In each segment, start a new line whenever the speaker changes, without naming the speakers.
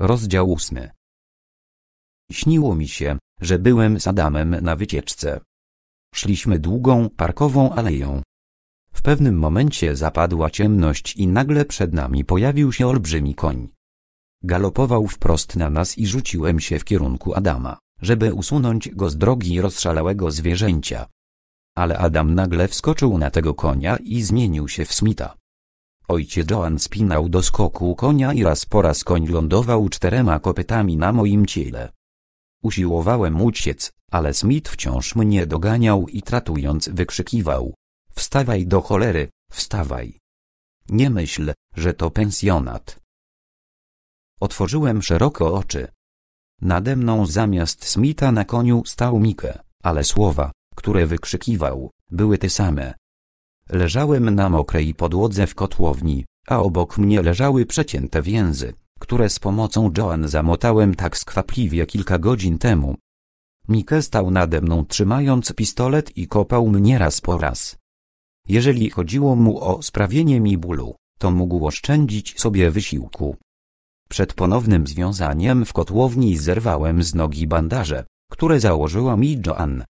Rozdział ósmy. Śniło mi się, że byłem z Adamem na wycieczce. Szliśmy długą, parkową aleją. W pewnym momencie zapadła ciemność i nagle przed nami pojawił się olbrzymi koń. Galopował wprost na nas i rzuciłem się w kierunku Adama, żeby usunąć go z drogi rozszalałego zwierzęcia. Ale Adam nagle wskoczył na tego konia i zmienił się w Smita. Ojciec Joan spinał do skoku konia i raz po raz koń lądował czterema kopytami na moim ciele. Usiłowałem uciec, ale Smith wciąż mnie doganiał i tratując wykrzykiwał. Wstawaj do cholery, wstawaj. Nie myśl, że to pensjonat. Otworzyłem szeroko oczy. Nade mną zamiast Smitha na koniu stał Mike, ale słowa, które wykrzykiwał, były te same. Leżałem na mokrej podłodze w kotłowni, a obok mnie leżały przecięte więzy, które z pomocą Joan zamotałem tak skwapliwie kilka godzin temu. Mike stał nade mną trzymając pistolet i kopał mnie raz po raz. Jeżeli chodziło mu o sprawienie mi bólu, to mógł oszczędzić sobie wysiłku. Przed ponownym związaniem w kotłowni zerwałem z nogi bandaże, które założyła mi Joan.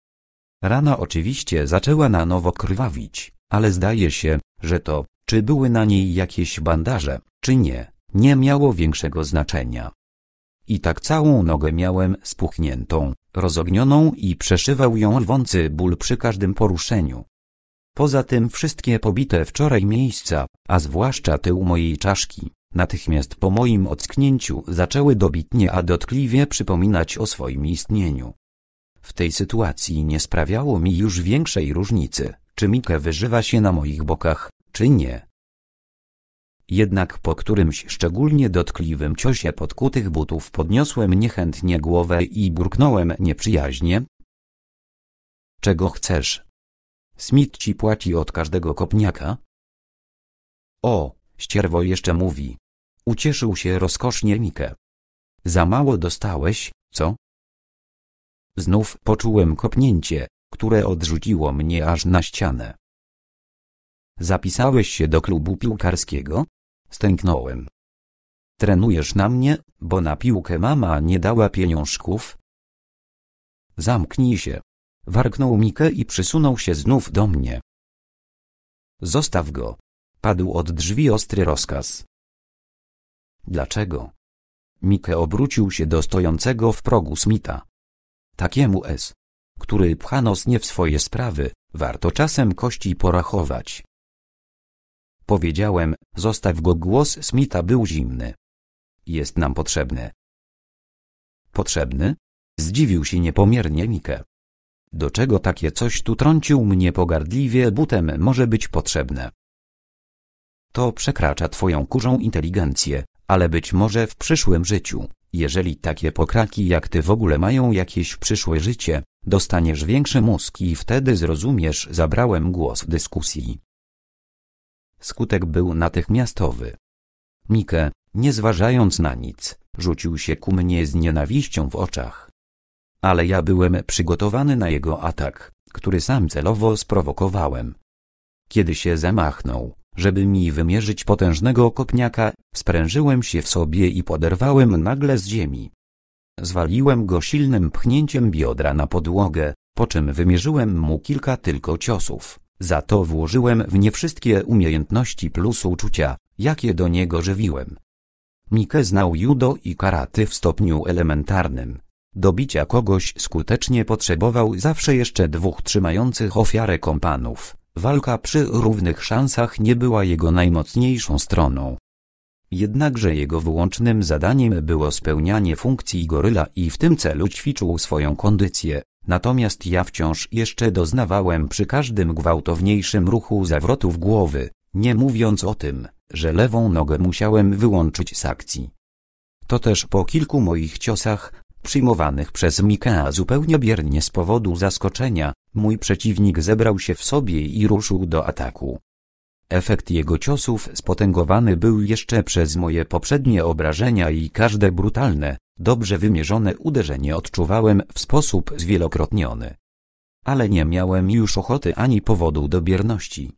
Rana oczywiście zaczęła na nowo krwawić, ale zdaje się, że to, czy były na niej jakieś bandaże, czy nie, nie miało większego znaczenia. I tak całą nogę miałem spuchniętą, rozognioną i przeszywał ją lwący ból przy każdym poruszeniu. Poza tym wszystkie pobite wczoraj miejsca, a zwłaszcza tył mojej czaszki, natychmiast po moim ocknięciu zaczęły dobitnie a dotkliwie przypominać o swoim istnieniu. W tej sytuacji nie sprawiało mi już większej różnicy, czy Mikę wyżywa się na moich bokach, czy nie. Jednak po którymś szczególnie dotkliwym ciosie podkutych butów podniosłem niechętnie głowę i burknąłem nieprzyjaźnie. Czego chcesz? Smith ci płaci od każdego kopniaka? O, ścierwo jeszcze mówi. Ucieszył się rozkosznie Mikę. Za mało dostałeś, co? Znów poczułem kopnięcie, które odrzuciło mnie aż na ścianę. Zapisałeś się do klubu piłkarskiego? Stęknąłem. Trenujesz na mnie, bo na piłkę mama nie dała pieniążków? Zamknij się. Warknął Mikę i przysunął się znów do mnie. Zostaw go. Padł od drzwi ostry rozkaz. Dlaczego? Mike obrócił się do stojącego w progu Smitha. Takiemu S który pcha nos nie w swoje sprawy, warto czasem kości porachować. Powiedziałem, zostaw go głos Smitha był zimny. Jest nam potrzebny. Potrzebny? Zdziwił się niepomiernie Mike. Do czego takie coś tu trącił mnie pogardliwie butem może być potrzebne? To przekracza twoją kurzą inteligencję, ale być może w przyszłym życiu jeżeli takie pokraki jak ty w ogóle mają jakieś przyszłe życie, dostaniesz większy mózg i wtedy zrozumiesz zabrałem głos w dyskusji. Skutek był natychmiastowy. Mike, nie zważając na nic, rzucił się ku mnie z nienawiścią w oczach. Ale ja byłem przygotowany na jego atak, który sam celowo sprowokowałem. Kiedy się zamachnął, żeby mi wymierzyć potężnego kopniaka, sprężyłem się w sobie i poderwałem nagle z ziemi. Zwaliłem go silnym pchnięciem biodra na podłogę, po czym wymierzyłem mu kilka tylko ciosów. Za to włożyłem w nie wszystkie umiejętności plus uczucia, jakie do niego żywiłem. Mike znał judo i karaty w stopniu elementarnym. Do bicia kogoś skutecznie potrzebował zawsze jeszcze dwóch trzymających ofiarę kompanów. Walka przy równych szansach nie była jego najmocniejszą stroną. Jednakże jego wyłącznym zadaniem było spełnianie funkcji goryla i w tym celu ćwiczył swoją kondycję, natomiast ja wciąż jeszcze doznawałem przy każdym gwałtowniejszym ruchu zawrotów głowy, nie mówiąc o tym, że lewą nogę musiałem wyłączyć z akcji. To też po kilku moich ciosach, przyjmowanych przez Mikaa zupełnie biernie z powodu zaskoczenia, mój przeciwnik zebrał się w sobie i ruszył do ataku. Efekt jego ciosów spotęgowany był jeszcze przez moje poprzednie obrażenia i każde brutalne, dobrze wymierzone uderzenie odczuwałem w sposób zwielokrotniony. Ale nie miałem już ochoty ani powodu do bierności.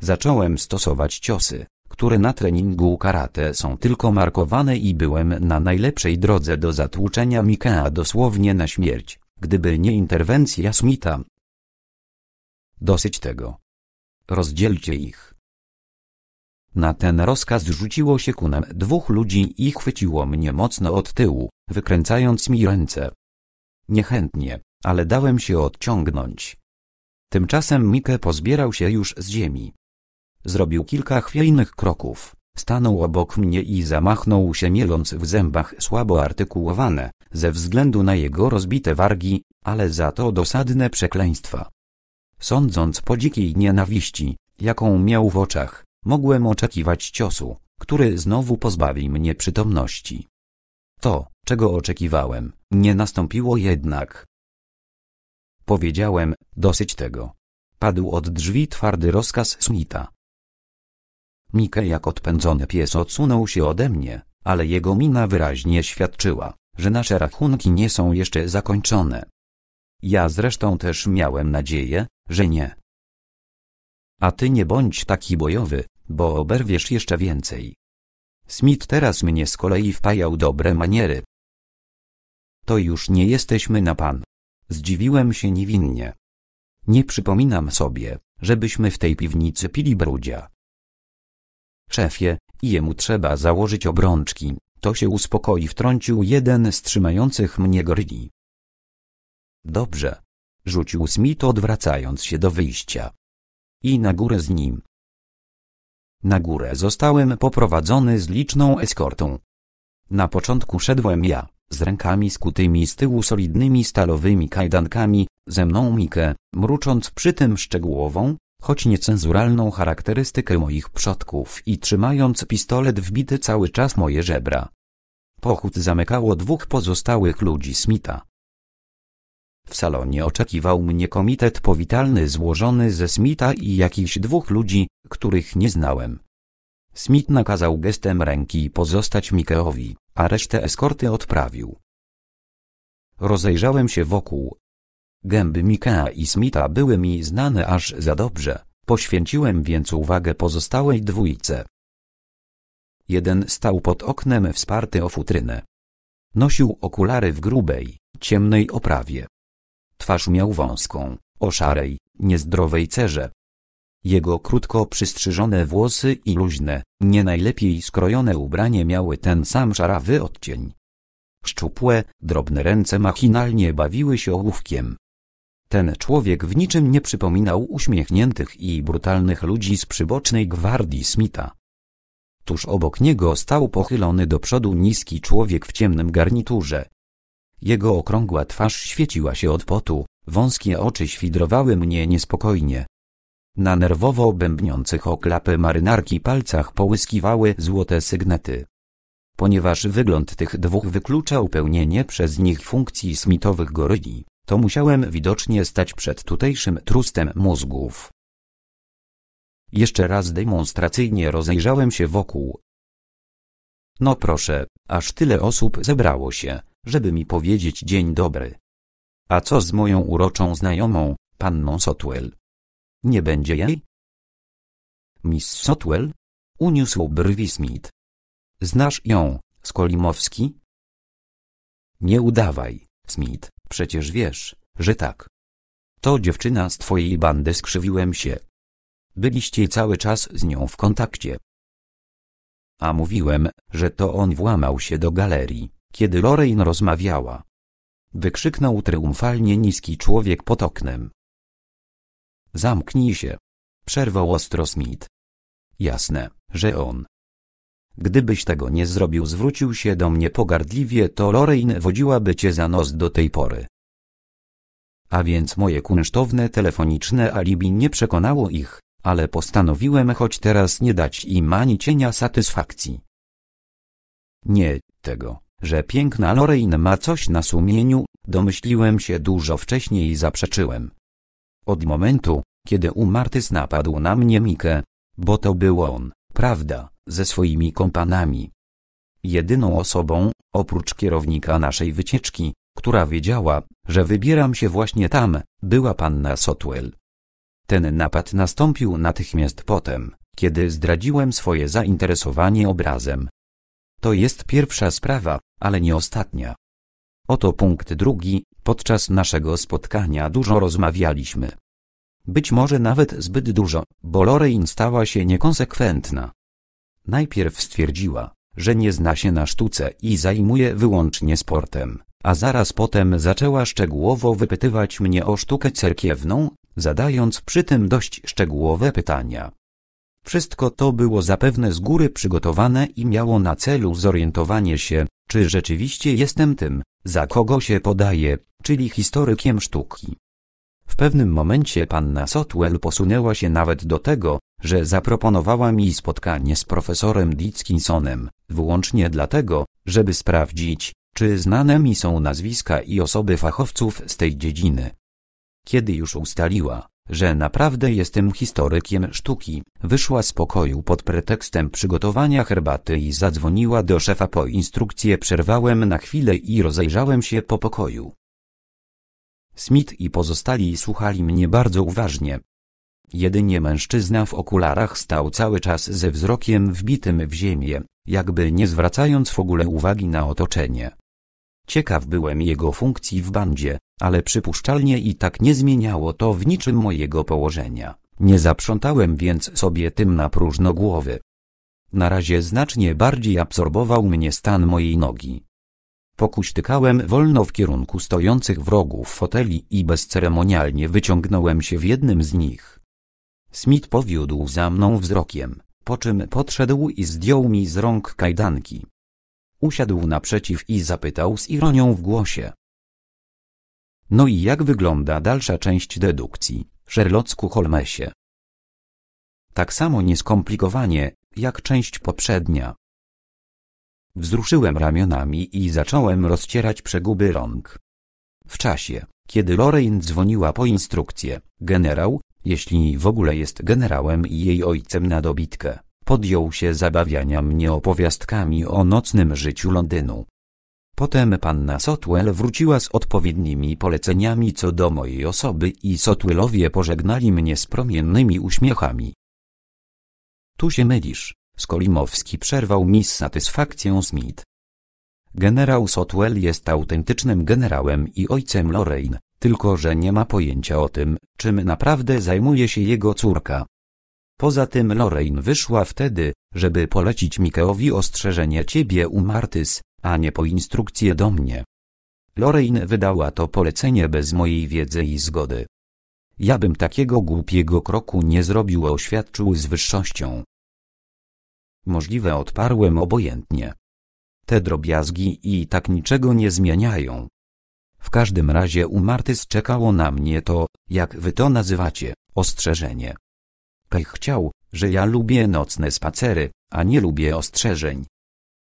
Zacząłem stosować ciosy, które na treningu karate są tylko markowane i byłem na najlepszej drodze do zatłuczenia Mikea dosłownie na śmierć, gdyby nie interwencja Smitha. Dosyć tego. Rozdzielcie ich. Na ten rozkaz rzuciło się ku nam dwóch ludzi i chwyciło mnie mocno od tyłu, wykręcając mi ręce. Niechętnie, ale dałem się odciągnąć. Tymczasem Mike pozbierał się już z ziemi. Zrobił kilka chwiejnych kroków, stanął obok mnie i zamachnął się mieląc w zębach słabo artykułowane, ze względu na jego rozbite wargi, ale za to dosadne przekleństwa. Sądząc po dzikiej nienawiści, jaką miał w oczach, mogłem oczekiwać ciosu, który znowu pozbawi mnie przytomności. To, czego oczekiwałem, nie nastąpiło jednak. Powiedziałem, dosyć tego. Padł od drzwi twardy rozkaz Smita. Mike jak odpędzony pies odsunął się ode mnie, ale jego mina wyraźnie świadczyła, że nasze rachunki nie są jeszcze zakończone. Ja zresztą też miałem nadzieję, że nie. A ty nie bądź taki bojowy, bo oberwiesz jeszcze więcej. Smith teraz mnie z kolei wpajał dobre maniery. To już nie jesteśmy na pan. Zdziwiłem się niewinnie. Nie przypominam sobie, żebyśmy w tej piwnicy pili brudzia. Szefie, jemu trzeba założyć obrączki, to się uspokoi wtrącił jeden z trzymających mnie goryli. Dobrze. Rzucił Smith odwracając się do wyjścia. I na górę z nim. Na górę zostałem poprowadzony z liczną eskortą. Na początku szedłem ja, z rękami skutymi z tyłu solidnymi stalowymi kajdankami, ze mną Mikę, mrucząc przy tym szczegółową, choć niecenzuralną charakterystykę moich przodków i trzymając pistolet wbity cały czas moje żebra. Pochód zamykało dwóch pozostałych ludzi Smitha. W salonie oczekiwał mnie komitet powitalny złożony ze Smitha i jakichś dwóch ludzi, których nie znałem. Smith nakazał gestem ręki pozostać Mikeowi, a resztę eskorty odprawił. Rozejrzałem się wokół, Gęby Mika i Smitha były mi znane aż za dobrze, poświęciłem więc uwagę pozostałej dwójce. Jeden stał pod oknem wsparty o futrynę. Nosił okulary w grubej, ciemnej oprawie. Twarz miał wąską, o szarej, niezdrowej cerze. Jego krótko przystrzyżone włosy i luźne, nie najlepiej skrojone ubranie miały ten sam szarawy odcień. Szczupłe, drobne ręce machinalnie bawiły się ołówkiem, ten człowiek w niczym nie przypominał uśmiechniętych i brutalnych ludzi z przybocznej gwardii Smitha. Tuż obok niego stał pochylony do przodu niski człowiek w ciemnym garniturze. Jego okrągła twarz świeciła się od potu, wąskie oczy świdrowały mnie niespokojnie. Na nerwowo bębniących o klapy marynarki palcach połyskiwały złote sygnety. Ponieważ wygląd tych dwóch wykluczał pełnienie przez nich funkcji smitowych goryli, to musiałem widocznie stać przed tutejszym trustem mózgów. Jeszcze raz demonstracyjnie rozejrzałem się wokół. No proszę, aż tyle osób zebrało się, żeby mi powiedzieć dzień dobry. A co z moją uroczą znajomą, panną Sotwell? Nie będzie jej? Miss Sotwell? Uniósł brwi Smith. Znasz ją, Skolimowski? Nie udawaj, Smith. Przecież wiesz, że tak. To dziewczyna z twojej bandy skrzywiłem się. Byliście cały czas z nią w kontakcie. A mówiłem, że to on włamał się do galerii, kiedy Lorraine rozmawiała. Wykrzyknął triumfalnie niski człowiek pod oknem. Zamknij się. Przerwał ostro Smith. Jasne, że on. Gdybyś tego nie zrobił zwrócił się do mnie pogardliwie to Lorraine wodziłaby cię za nos do tej pory. A więc moje kunsztowne telefoniczne alibi nie przekonało ich, ale postanowiłem choć teraz nie dać im ani cienia satysfakcji. Nie, tego, że piękna Lorraine ma coś na sumieniu, domyśliłem się dużo wcześniej i zaprzeczyłem. Od momentu, kiedy u Marty napadł na mnie Mikę, bo to był on, prawda? ze swoimi kompanami. Jedyną osobą, oprócz kierownika naszej wycieczki, która wiedziała, że wybieram się właśnie tam, była panna Sotwell. Ten napad nastąpił natychmiast potem, kiedy zdradziłem swoje zainteresowanie obrazem. To jest pierwsza sprawa, ale nie ostatnia. Oto punkt drugi, podczas naszego spotkania dużo rozmawialiśmy. Być może nawet zbyt dużo, bo Lorraine stała się niekonsekwentna. Najpierw stwierdziła, że nie zna się na sztuce i zajmuje wyłącznie sportem, a zaraz potem zaczęła szczegółowo wypytywać mnie o sztukę cerkiewną, zadając przy tym dość szczegółowe pytania. Wszystko to było zapewne z góry przygotowane i miało na celu zorientowanie się, czy rzeczywiście jestem tym, za kogo się podaje, czyli historykiem sztuki. W pewnym momencie panna Sotwell posunęła się nawet do tego, że zaproponowała mi spotkanie z profesorem Dickinsonem, wyłącznie dlatego, żeby sprawdzić, czy znane mi są nazwiska i osoby fachowców z tej dziedziny. Kiedy już ustaliła, że naprawdę jestem historykiem sztuki, wyszła z pokoju pod pretekstem przygotowania herbaty i zadzwoniła do szefa po instrukcję przerwałem na chwilę i rozejrzałem się po pokoju. Smith i pozostali słuchali mnie bardzo uważnie, Jedynie mężczyzna w okularach stał cały czas ze wzrokiem wbitym w ziemię, jakby nie zwracając w ogóle uwagi na otoczenie. Ciekaw byłem jego funkcji w bandzie, ale przypuszczalnie i tak nie zmieniało to w niczym mojego położenia. Nie zaprzątałem więc sobie tym na próżno głowy. Na razie znacznie bardziej absorbował mnie stan mojej nogi. Pokuśtykałem wolno w kierunku stojących wrogów foteli i bezceremonialnie wyciągnąłem się w jednym z nich. Smith powiódł za mną wzrokiem, po czym podszedł i zdjął mi z rąk kajdanki. Usiadł naprzeciw i zapytał z ironią w głosie. No i jak wygląda dalsza część dedukcji, Sherlocku Holmesie? Tak samo nieskomplikowanie, jak część poprzednia. Wzruszyłem ramionami i zacząłem rozcierać przeguby rąk. W czasie, kiedy Lorraine dzwoniła po instrukcję, generał, jeśli w ogóle jest generałem i jej ojcem na dobitkę, podjął się zabawiania mnie opowiastkami o nocnym życiu Londynu. Potem panna Sotwell wróciła z odpowiednimi poleceniami co do mojej osoby i Sotwellowie pożegnali mnie z promiennymi uśmiechami. Tu się mylisz, Skolimowski przerwał mi z satysfakcją Smith. Generał Sotwell jest autentycznym generałem i ojcem Lorraine tylko że nie ma pojęcia o tym, czym naprawdę zajmuje się jego córka. Poza tym Lorraine wyszła wtedy, żeby polecić Mikeowi ostrzeżenie ciebie u Martys, a nie po instrukcję do mnie. Lorraine wydała to polecenie bez mojej wiedzy i zgody. Ja bym takiego głupiego kroku nie zrobił, oświadczył z wyższością. Możliwe odparłem obojętnie. Te drobiazgi i tak niczego nie zmieniają. W każdym razie u Martys czekało na mnie to, jak wy to nazywacie, ostrzeżenie. Pech chciał, że ja lubię nocne spacery, a nie lubię ostrzeżeń.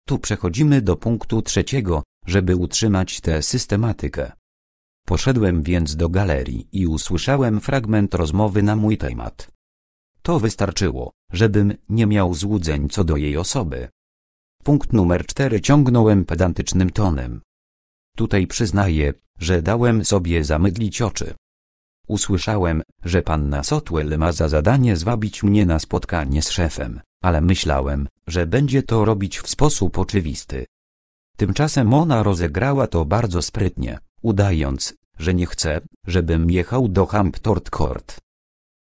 Tu przechodzimy do punktu trzeciego, żeby utrzymać tę systematykę. Poszedłem więc do galerii i usłyszałem fragment rozmowy na mój temat. To wystarczyło, żebym nie miał złudzeń co do jej osoby. Punkt numer cztery ciągnąłem pedantycznym tonem, Tutaj przyznaję, że dałem sobie zamydlić oczy. Usłyszałem, że panna Sotwell ma za zadanie zwabić mnie na spotkanie z szefem, ale myślałem, że będzie to robić w sposób oczywisty. Tymczasem ona rozegrała to bardzo sprytnie, udając, że nie chce, żebym jechał do Hamptort Court.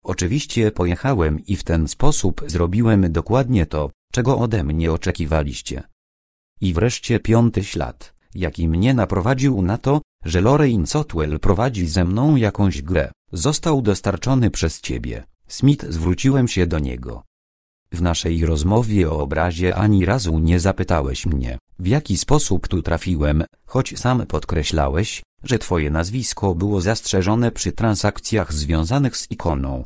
Oczywiście pojechałem i w ten sposób zrobiłem dokładnie to, czego ode mnie oczekiwaliście. I wreszcie piąty ślad jaki mnie naprowadził na to, że Lorraine Sotwell prowadzi ze mną jakąś grę, został dostarczony przez ciebie. Smith zwróciłem się do niego. W naszej rozmowie o obrazie ani razu nie zapytałeś mnie, w jaki sposób tu trafiłem, choć sam podkreślałeś, że twoje nazwisko było zastrzeżone przy transakcjach związanych z ikoną.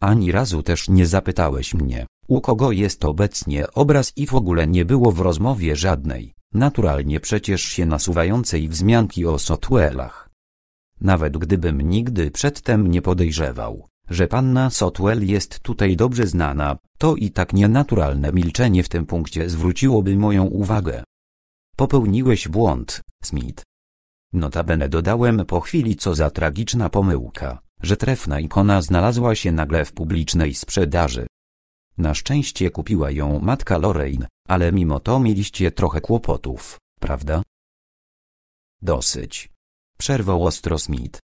Ani razu też nie zapytałeś mnie, u kogo jest obecnie obraz i w ogóle nie było w rozmowie żadnej Naturalnie przecież się nasuwającej wzmianki o Sotwellach. Nawet gdybym nigdy przedtem nie podejrzewał, że panna Sotwell jest tutaj dobrze znana, to i tak nienaturalne milczenie w tym punkcie zwróciłoby moją uwagę. Popełniłeś błąd, Smith. Notabene dodałem po chwili co za tragiczna pomyłka, że trefna ikona znalazła się nagle w publicznej sprzedaży. Na szczęście kupiła ją matka Lorraine, ale mimo to mieliście trochę kłopotów, prawda? Dosyć. Przerwał ostro Smith.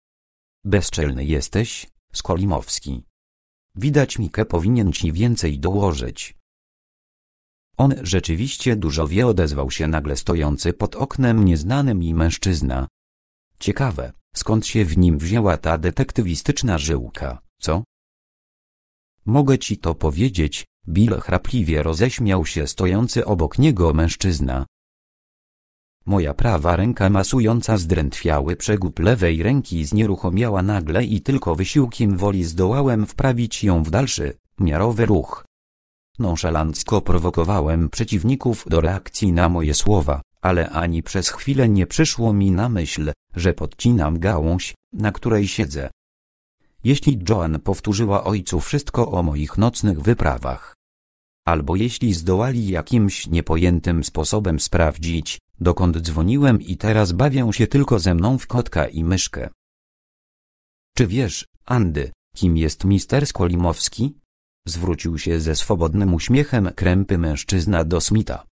Bezczelny jesteś, Skolimowski. Widać Mikę powinien ci więcej dołożyć. On rzeczywiście dużo wie odezwał się nagle stojący pod oknem nieznany mi mężczyzna. Ciekawe, skąd się w nim wzięła ta detektywistyczna żyłka, co? Mogę ci to powiedzieć, Bill chrapliwie roześmiał się stojący obok niego mężczyzna. Moja prawa ręka masująca zdrętwiały przegub lewej ręki znieruchomiała nagle i tylko wysiłkiem woli zdołałem wprawić ją w dalszy, miarowy ruch. Nonszalancko prowokowałem przeciwników do reakcji na moje słowa, ale ani przez chwilę nie przyszło mi na myśl, że podcinam gałąź, na której siedzę jeśli Joan powtórzyła ojcu wszystko o moich nocnych wyprawach. Albo jeśli zdołali jakimś niepojętym sposobem sprawdzić, dokąd dzwoniłem i teraz bawią się tylko ze mną w kotka i myszkę. Czy wiesz, Andy, kim jest mister Skolimowski? Zwrócił się ze swobodnym uśmiechem krępy mężczyzna do Smitha.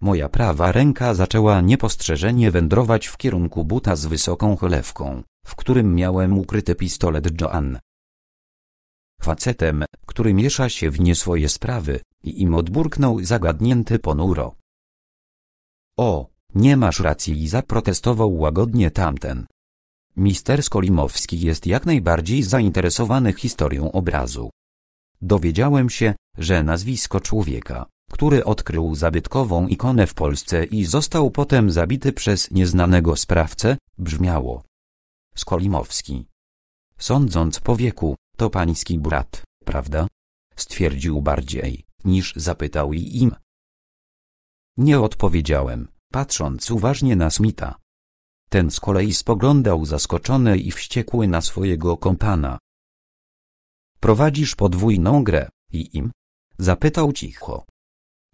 Moja prawa ręka zaczęła niepostrzeżenie wędrować w kierunku buta z wysoką cholewką, w którym miałem ukryty pistolet Joan. Facetem, który miesza się w nie swoje sprawy, i im odburknął zagadnięty ponuro. O, nie masz racji zaprotestował łagodnie tamten. Mister Skolimowski jest jak najbardziej zainteresowany historią obrazu. Dowiedziałem się, że nazwisko człowieka, który odkrył zabytkową ikonę w Polsce i został potem zabity przez nieznanego sprawcę, brzmiało Skolimowski. Sądząc po wieku, to pański brat, prawda? Stwierdził bardziej, niż zapytał i im. Nie odpowiedziałem, patrząc uważnie na Smita. Ten z kolei spoglądał zaskoczony i wściekły na swojego kompana. Prowadzisz podwójną grę, i im, Zapytał cicho.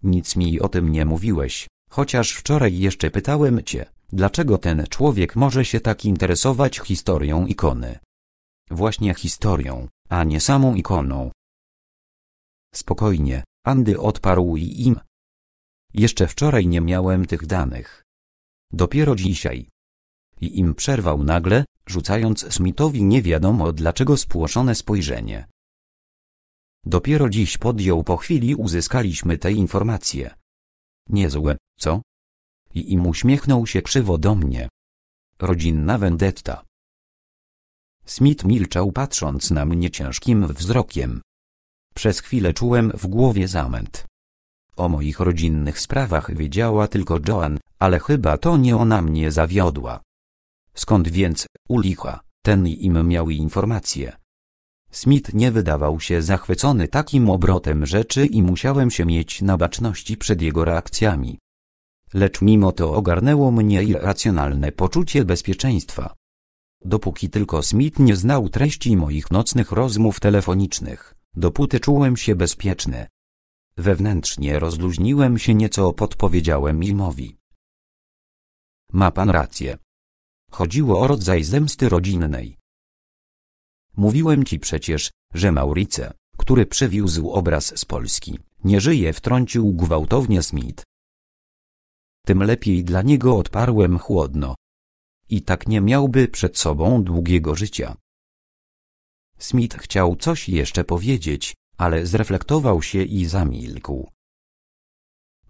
Nic mi o tym nie mówiłeś, chociaż wczoraj jeszcze pytałem cię, dlaczego ten człowiek może się tak interesować historią ikony. Właśnie historią, a nie samą ikoną. Spokojnie, Andy odparł i im. Jeszcze wczoraj nie miałem tych danych. Dopiero dzisiaj. I im przerwał nagle, rzucając Smithowi nie wiadomo dlaczego spłoszone spojrzenie. Dopiero dziś podjął po chwili uzyskaliśmy te informacje. Niezłe, co? I im uśmiechnął się krzywo do mnie. Rodzinna wendetta. Smith milczał patrząc na mnie ciężkim wzrokiem. Przez chwilę czułem w głowie zamęt. O moich rodzinnych sprawach wiedziała tylko Joan, ale chyba to nie ona mnie zawiodła. Skąd więc, u licha, ten im miał informacje? Smith nie wydawał się zachwycony takim obrotem rzeczy i musiałem się mieć na baczności przed jego reakcjami. Lecz mimo to ogarnęło mnie irracjonalne poczucie bezpieczeństwa. Dopóki tylko Smith nie znał treści moich nocnych rozmów telefonicznych, dopóty czułem się bezpieczny. Wewnętrznie rozluźniłem się nieco podpowiedziałem Ilmowi. Ma pan rację. Chodziło o rodzaj zemsty rodzinnej. Mówiłem ci przecież, że Maurice, który przywiózł obraz z Polski, nie żyje wtrącił gwałtownie Smith. Tym lepiej dla niego odparłem chłodno. I tak nie miałby przed sobą długiego życia. Smith chciał coś jeszcze powiedzieć, ale zreflektował się i zamilkł.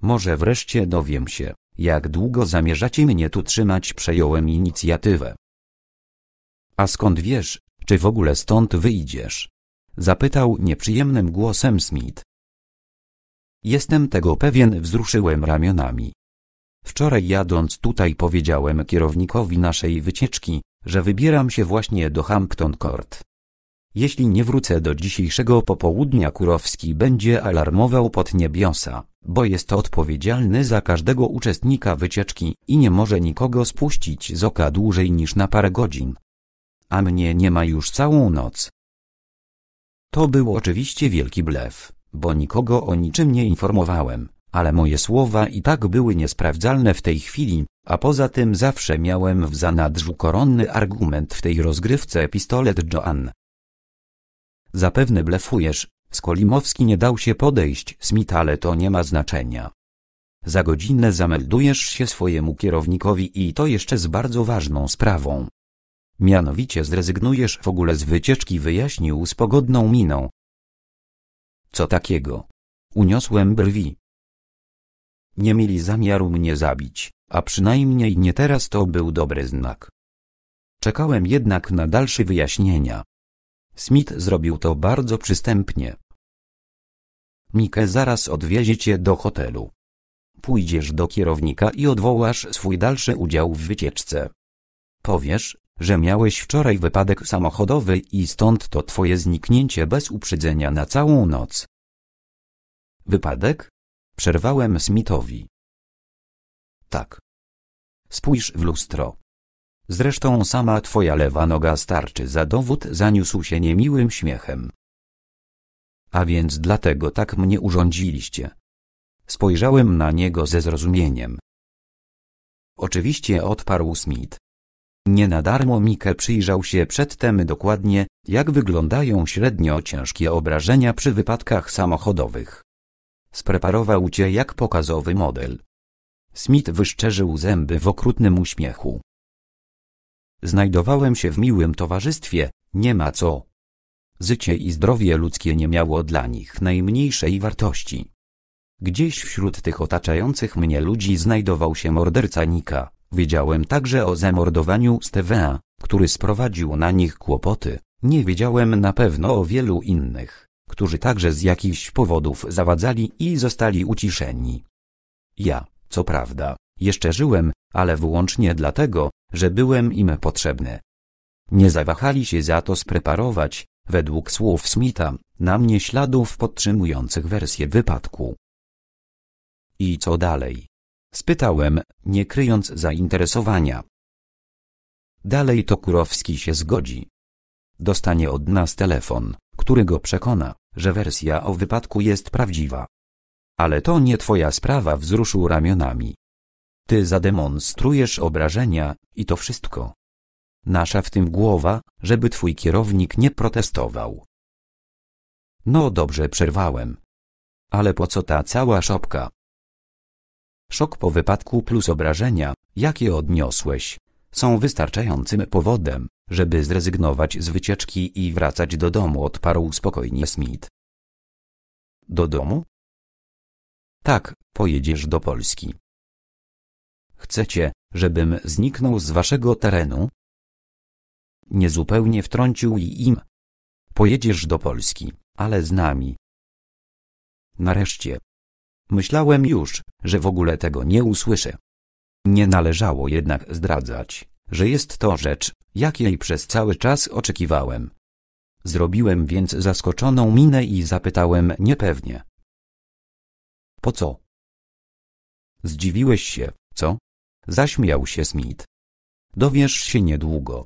Może wreszcie dowiem się, jak długo zamierzacie mnie tu trzymać przejąłem inicjatywę. A skąd wiesz, czy w ogóle stąd wyjdziesz? Zapytał nieprzyjemnym głosem Smith. Jestem tego pewien, wzruszyłem ramionami. Wczoraj jadąc tutaj powiedziałem kierownikowi naszej wycieczki, że wybieram się właśnie do Hampton Court. Jeśli nie wrócę do dzisiejszego popołudnia Kurowski będzie alarmował pod niebiosa, bo jest odpowiedzialny za każdego uczestnika wycieczki i nie może nikogo spuścić z oka dłużej niż na parę godzin a mnie nie ma już całą noc. To był oczywiście wielki blef, bo nikogo o niczym nie informowałem, ale moje słowa i tak były niesprawdzalne w tej chwili, a poza tym zawsze miałem w zanadrzu koronny argument w tej rozgrywce pistolet Joan. Zapewne blefujesz, Skolimowski nie dał się podejść Smith, ale to nie ma znaczenia. Za godzinę zameldujesz się swojemu kierownikowi i to jeszcze z bardzo ważną sprawą. Mianowicie zrezygnujesz w ogóle z wycieczki wyjaśnił z pogodną miną. Co takiego? Uniosłem brwi. Nie mieli zamiaru mnie zabić, a przynajmniej nie teraz to był dobry znak. Czekałem jednak na dalsze wyjaśnienia. Smith zrobił to bardzo przystępnie. Mikę zaraz odwiezie cię do hotelu. Pójdziesz do kierownika i odwołasz swój dalszy udział w wycieczce. Powiesz, że miałeś wczoraj wypadek samochodowy i stąd to twoje zniknięcie bez uprzedzenia na całą noc. Wypadek? Przerwałem Smithowi. Tak. Spójrz w lustro. Zresztą sama twoja lewa noga starczy za dowód, zaniósł się niemiłym śmiechem. A więc dlatego tak mnie urządziliście. Spojrzałem na niego ze zrozumieniem. Oczywiście odparł Smith. Nie na darmo Mike przyjrzał się przedtem dokładnie, jak wyglądają średnio ciężkie obrażenia przy wypadkach samochodowych. Spreparował cię jak pokazowy model. Smith wyszczerzył zęby w okrutnym uśmiechu. Znajdowałem się w miłym towarzystwie, nie ma co. Zycie i zdrowie ludzkie nie miało dla nich najmniejszej wartości. Gdzieś wśród tych otaczających mnie ludzi znajdował się morderca Nika, Wiedziałem także o zamordowaniu Stevea, który sprowadził na nich kłopoty. Nie wiedziałem na pewno o wielu innych, którzy także z jakichś powodów zawadzali i zostali uciszeni. Ja, co prawda, jeszcze żyłem, ale wyłącznie dlatego, że byłem im potrzebny. Nie zawahali się za to spreparować, według słów Smitha, na mnie śladów podtrzymujących wersję wypadku. I co dalej? Spytałem, nie kryjąc zainteresowania. Dalej to Kurowski się zgodzi. Dostanie od nas telefon, który go przekona, że wersja o wypadku jest prawdziwa. Ale to nie twoja sprawa wzruszył ramionami. Ty zademonstrujesz obrażenia, i to wszystko. Nasza w tym głowa, żeby twój kierownik nie protestował. No dobrze przerwałem. Ale po co ta cała szopka? Szok po wypadku plus obrażenia, jakie odniosłeś, są wystarczającym powodem, żeby zrezygnować z wycieczki i wracać do domu, odparł spokojnie Smith. Do domu? Tak, pojedziesz do Polski. Chcecie, żebym zniknął z waszego terenu? Niezupełnie wtrącił i im. Pojedziesz do Polski, ale z nami. Nareszcie, Myślałem już, że w ogóle tego nie usłyszę. Nie należało jednak zdradzać, że jest to rzecz, jakiej przez cały czas oczekiwałem. Zrobiłem więc zaskoczoną minę i zapytałem niepewnie. Po co? Zdziwiłeś się, co? Zaśmiał się Smith. Dowiesz się niedługo.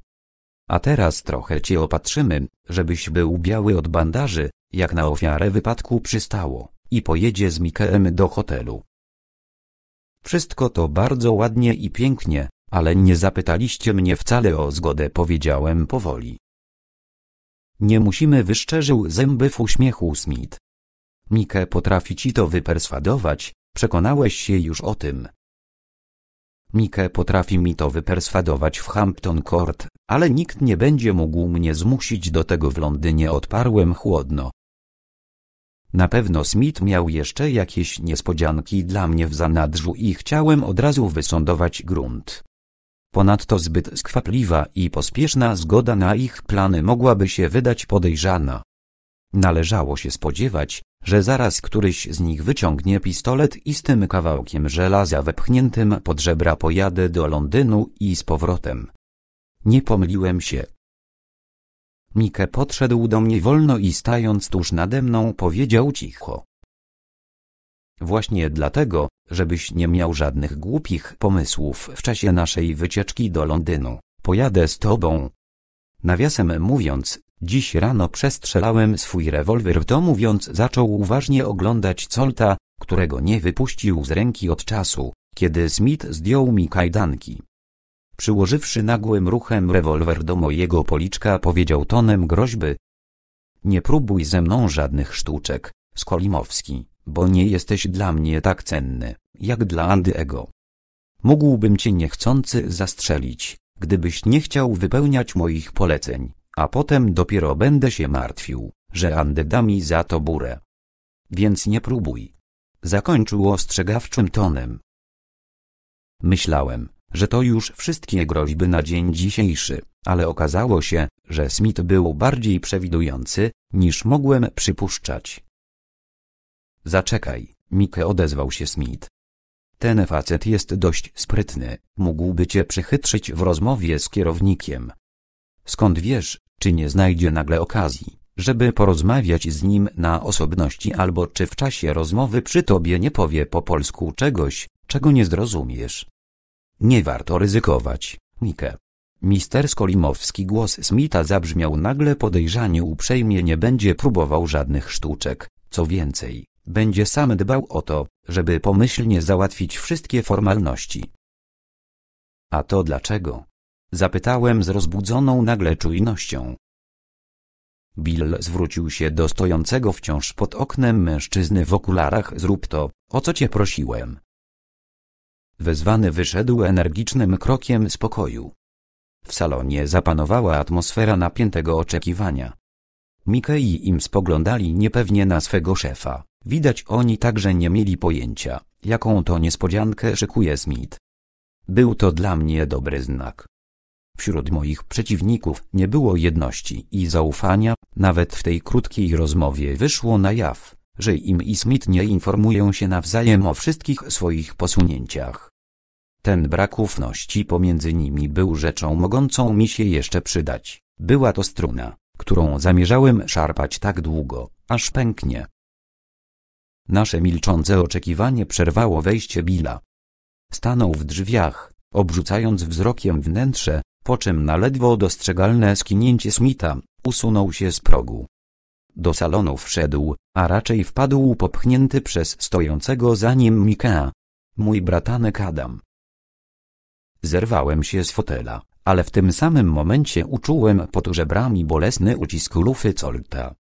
A teraz trochę cię opatrzymy, żebyś był biały od bandaży, jak na ofiarę wypadku przystało i pojedzie z Mikeem do hotelu. Wszystko to bardzo ładnie i pięknie, ale nie zapytaliście mnie wcale o zgodę powiedziałem powoli. Nie musimy wyszczerzył zęby w uśmiechu Smith. Mike potrafi ci to wyperswadować, przekonałeś się już o tym. Mike potrafi mi to wyperswadować w Hampton Court, ale nikt nie będzie mógł mnie zmusić do tego w Londynie odparłem chłodno. Na pewno Smith miał jeszcze jakieś niespodzianki dla mnie w zanadrzu i chciałem od razu wysądować grunt. Ponadto zbyt skwapliwa i pospieszna zgoda na ich plany mogłaby się wydać podejrzana. Należało się spodziewać, że zaraz któryś z nich wyciągnie pistolet i z tym kawałkiem żelaza wepchniętym pod żebra pojadę do Londynu i z powrotem. Nie pomyliłem się. Mike podszedł do mnie wolno i stając tuż nade mną powiedział cicho. Właśnie dlatego, żebyś nie miał żadnych głupich pomysłów w czasie naszej wycieczki do Londynu, pojadę z tobą. Nawiasem mówiąc, dziś rano przestrzelałem swój rewolwer to mówiąc zaczął uważnie oglądać Colta, którego nie wypuścił z ręki od czasu, kiedy Smith zdjął mi kajdanki. Przyłożywszy nagłym ruchem rewolwer do mojego policzka powiedział tonem groźby. Nie próbuj ze mną żadnych sztuczek, Skolimowski, bo nie jesteś dla mnie tak cenny, jak dla Andyego. Mógłbym cię niechcący zastrzelić, gdybyś nie chciał wypełniać moich poleceń, a potem dopiero będę się martwił, że Andy da mi za to burę. Więc nie próbuj. Zakończył ostrzegawczym tonem. Myślałem, że to już wszystkie groźby na dzień dzisiejszy, ale okazało się, że Smith był bardziej przewidujący, niż mogłem przypuszczać. Zaczekaj, Mike odezwał się Smith. Ten facet jest dość sprytny, mógłby cię przychytrzyć w rozmowie z kierownikiem. Skąd wiesz, czy nie znajdzie nagle okazji, żeby porozmawiać z nim na osobności albo czy w czasie rozmowy przy tobie nie powie po polsku czegoś, czego nie zrozumiesz. Nie warto ryzykować, Mike. Mister Skolimowski głos Smitha zabrzmiał nagle podejrzanie uprzejmie nie będzie próbował żadnych sztuczek, co więcej, będzie sam dbał o to, żeby pomyślnie załatwić wszystkie formalności. A to dlaczego? Zapytałem z rozbudzoną nagle czujnością. Bill zwrócił się do stojącego wciąż pod oknem mężczyzny w okularach. Zrób to, o co cię prosiłem. Wezwany wyszedł energicznym krokiem z pokoju. W salonie zapanowała atmosfera napiętego oczekiwania. Mikkei i im spoglądali niepewnie na swego szefa. Widać oni także nie mieli pojęcia, jaką to niespodziankę szykuje Smith. Był to dla mnie dobry znak. Wśród moich przeciwników nie było jedności i zaufania, nawet w tej krótkiej rozmowie wyszło na jaw, że im i Smith nie informują się nawzajem o wszystkich swoich posunięciach. Ten brak ufności pomiędzy nimi był rzeczą mogącą mi się jeszcze przydać. Była to struna, którą zamierzałem szarpać tak długo, aż pęknie. Nasze milczące oczekiwanie przerwało wejście Billa. Stanął w drzwiach, obrzucając wzrokiem wnętrze, po czym na ledwo dostrzegalne skinięcie Smitha, usunął się z progu. Do salonu wszedł, a raczej wpadł popchnięty przez stojącego za nim Mikaa. Mój bratanek Adam. Zerwałem się z fotela, ale w tym samym momencie uczułem pod żebrami bolesny ucisk lufy colta.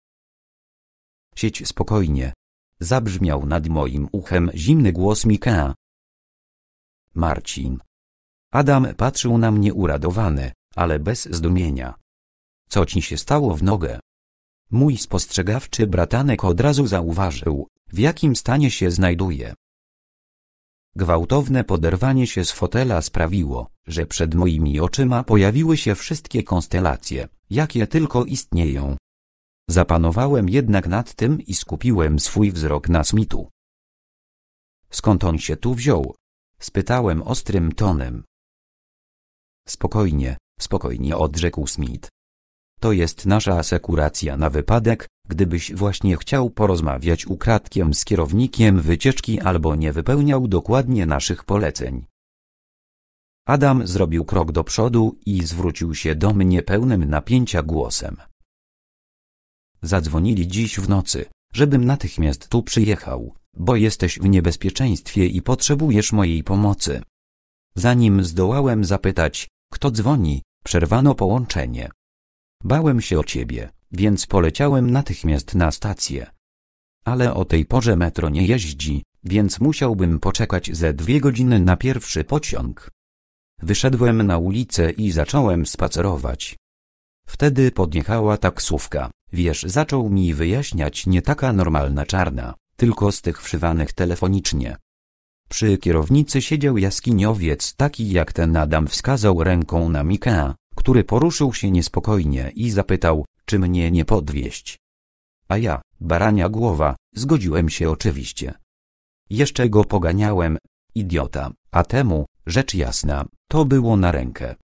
Sieć spokojnie. Zabrzmiał nad moim uchem zimny głos Mikaa. Marcin. Adam patrzył na mnie uradowany, ale bez zdumienia. Co ci się stało w nogę? Mój spostrzegawczy bratanek od razu zauważył, w jakim stanie się znajduje. Gwałtowne poderwanie się z fotela sprawiło, że przed moimi oczyma pojawiły się wszystkie konstelacje, jakie tylko istnieją. Zapanowałem jednak nad tym i skupiłem swój wzrok na Smithu. Skąd on się tu wziął? spytałem ostrym tonem. Spokojnie, spokojnie odrzekł Smith. To jest nasza asekuracja na wypadek, gdybyś właśnie chciał porozmawiać ukradkiem z kierownikiem wycieczki albo nie wypełniał dokładnie naszych poleceń. Adam zrobił krok do przodu i zwrócił się do mnie pełnym napięcia głosem. Zadzwonili dziś w nocy, żebym natychmiast tu przyjechał, bo jesteś w niebezpieczeństwie i potrzebujesz mojej pomocy. Zanim zdołałem zapytać, kto dzwoni, przerwano połączenie. Bałem się o ciebie, więc poleciałem natychmiast na stację. Ale o tej porze metro nie jeździ, więc musiałbym poczekać ze dwie godziny na pierwszy pociąg. Wyszedłem na ulicę i zacząłem spacerować. Wtedy podjechała taksówka. Wiesz, zaczął mi wyjaśniać nie taka normalna czarna, tylko z tych wszywanych telefonicznie. Przy kierownicy siedział jaskiniowiec taki jak ten Adam wskazał ręką na Mikaa który poruszył się niespokojnie i zapytał, czy mnie nie podwieść. A ja, barania głowa, zgodziłem się oczywiście. Jeszcze go poganiałem, idiota, a temu, rzecz jasna, to było na rękę.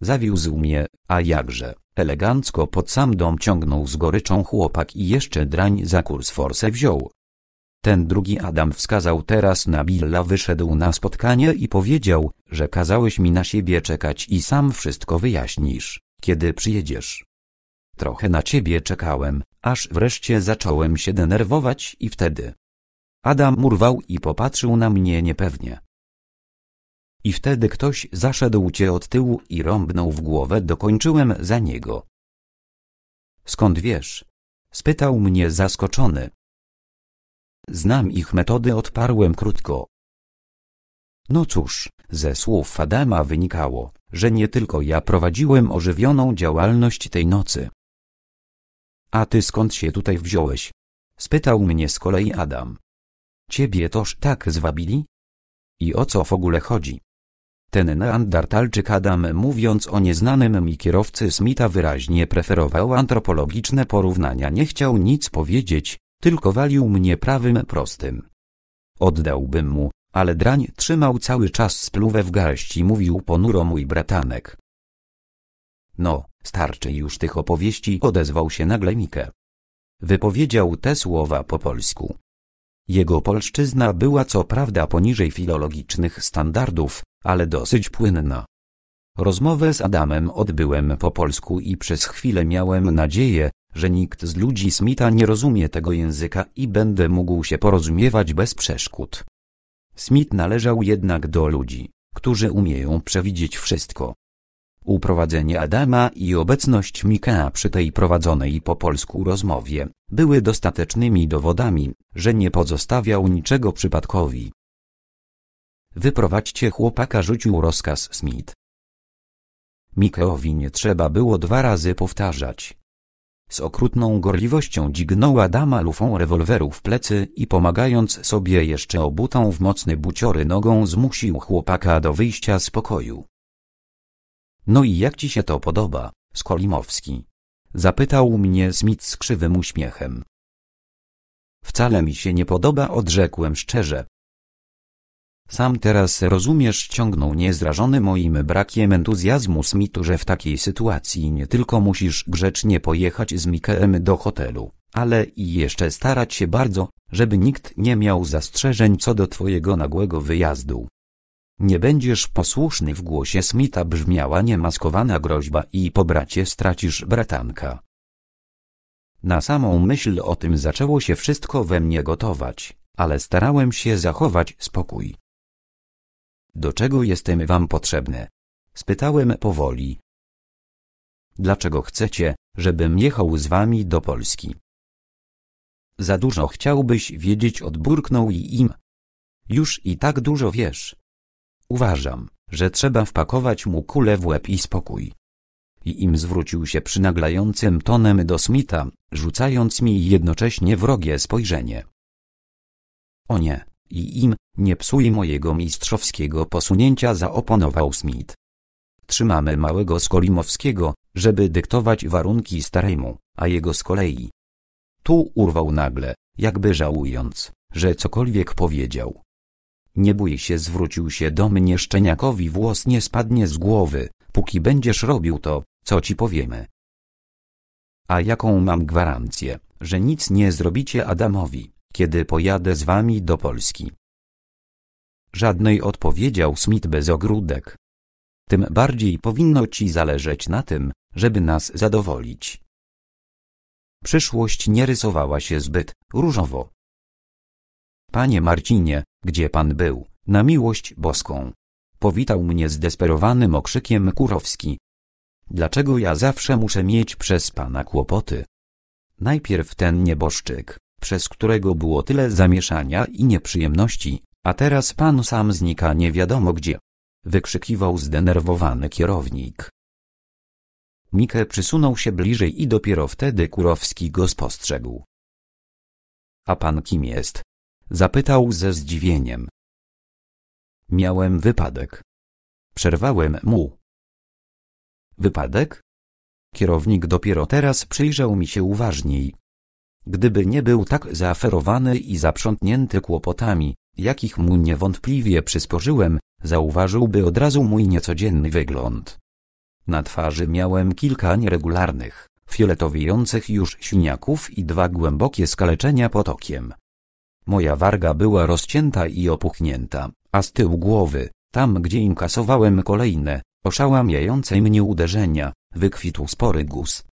Zawiózł mnie, a jakże, elegancko pod sam dom ciągnął z goryczą chłopak i jeszcze drań za kurs force wziął. Ten drugi Adam wskazał teraz na Billa wyszedł na spotkanie i powiedział, że kazałeś mi na siebie czekać i sam wszystko wyjaśnisz, kiedy przyjedziesz. Trochę na ciebie czekałem, aż wreszcie zacząłem się denerwować i wtedy... Adam urwał i popatrzył na mnie niepewnie. I wtedy ktoś zaszedł cię od tyłu i rąbnął w głowę dokończyłem za niego. Skąd wiesz? Spytał mnie zaskoczony. Znam ich metody odparłem krótko. No cóż, ze słów Adama wynikało, że nie tylko ja prowadziłem ożywioną działalność tej nocy. A ty skąd się tutaj wziąłeś? Spytał mnie z kolei Adam. Ciebie toż tak zwabili? I o co w ogóle chodzi? Ten neandertalczyk Adam mówiąc o nieznanym mi kierowcy Smitha wyraźnie preferował antropologiczne porównania nie chciał nic powiedzieć, tylko walił mnie prawym prostym. Oddałbym mu, ale drań trzymał cały czas spluwę w garści mówił ponuro mój bratanek. No, starczy już tych opowieści odezwał się nagle Mike. Wypowiedział te słowa po polsku. Jego polszczyzna była co prawda poniżej filologicznych standardów, ale dosyć płynna. Rozmowę z Adamem odbyłem po polsku i przez chwilę miałem nadzieję, że nikt z ludzi Smitha nie rozumie tego języka i będę mógł się porozumiewać bez przeszkód. Smith należał jednak do ludzi, którzy umieją przewidzieć wszystko. Uprowadzenie Adama i obecność Mika przy tej prowadzonej po polsku rozmowie były dostatecznymi dowodami, że nie pozostawiał niczego przypadkowi. Wyprowadźcie chłopaka rzucił rozkaz Smith. Mikeowi nie trzeba było dwa razy powtarzać, z okrutną gorliwością dźgnął dama lufą rewolweru w plecy i pomagając sobie jeszcze obutą w mocny buciory nogą zmusił chłopaka do wyjścia z pokoju. No i jak ci się to podoba, Skolimowski? Zapytał mnie Smith z krzywym uśmiechem. Wcale mi się nie podoba, odrzekłem szczerze, sam teraz rozumiesz ciągnął niezrażony moim brakiem entuzjazmu Smithu, że w takiej sytuacji nie tylko musisz grzecznie pojechać z Mikeem do hotelu, ale i jeszcze starać się bardzo, żeby nikt nie miał zastrzeżeń co do twojego nagłego wyjazdu. Nie będziesz posłuszny w głosie Smitha brzmiała niemaskowana groźba i po bracie stracisz bratanka. Na samą myśl o tym zaczęło się wszystko we mnie gotować, ale starałem się zachować spokój. Do czego jestem wam potrzebny? Spytałem powoli. Dlaczego chcecie, żebym jechał z wami do Polski? Za dużo chciałbyś wiedzieć odburknął i im. Już i tak dużo wiesz. Uważam, że trzeba wpakować mu kulę w łeb i spokój. I im zwrócił się przynaglającym tonem do Smitha, rzucając mi jednocześnie wrogie spojrzenie. O nie, i im nie psuje mojego mistrzowskiego posunięcia zaoponował Smith. Trzymamy małego Skolimowskiego, żeby dyktować warunki staremu, a jego z kolei. Tu urwał nagle, jakby żałując, że cokolwiek powiedział. Nie bój się zwrócił się do mnie szczeniakowi włos nie spadnie z głowy, póki będziesz robił to, co ci powiemy. A jaką mam gwarancję, że nic nie zrobicie Adamowi? kiedy pojadę z wami do Polski. Żadnej odpowiedział Smith bez ogródek. Tym bardziej powinno ci zależeć na tym, żeby nas zadowolić. Przyszłość nie rysowała się zbyt różowo. Panie Marcinie, gdzie pan był, na miłość boską? Powitał mnie zdesperowanym okrzykiem Kurowski. Dlaczego ja zawsze muszę mieć przez pana kłopoty? Najpierw ten nieboszczyk przez którego było tyle zamieszania i nieprzyjemności, a teraz pan sam znika nie wiadomo gdzie. Wykrzykiwał zdenerwowany kierownik. Mikę przysunął się bliżej i dopiero wtedy Kurowski go spostrzegł. A pan kim jest? Zapytał ze zdziwieniem. Miałem wypadek. Przerwałem mu. Wypadek? Kierownik dopiero teraz przyjrzał mi się uważniej, gdyby nie był tak zaaferowany i zaprzątnięty kłopotami, jakich mu niewątpliwie przysporzyłem, zauważyłby od razu mój niecodzienny wygląd. Na twarzy miałem kilka nieregularnych, fioletowijących już siniaków i dwa głębokie skaleczenia potokiem. Moja warga była rozcięta i opuchnięta, a z tyłu głowy, tam gdzie inkasowałem kolejne, oszałamiające mnie uderzenia, wykwitł spory guz.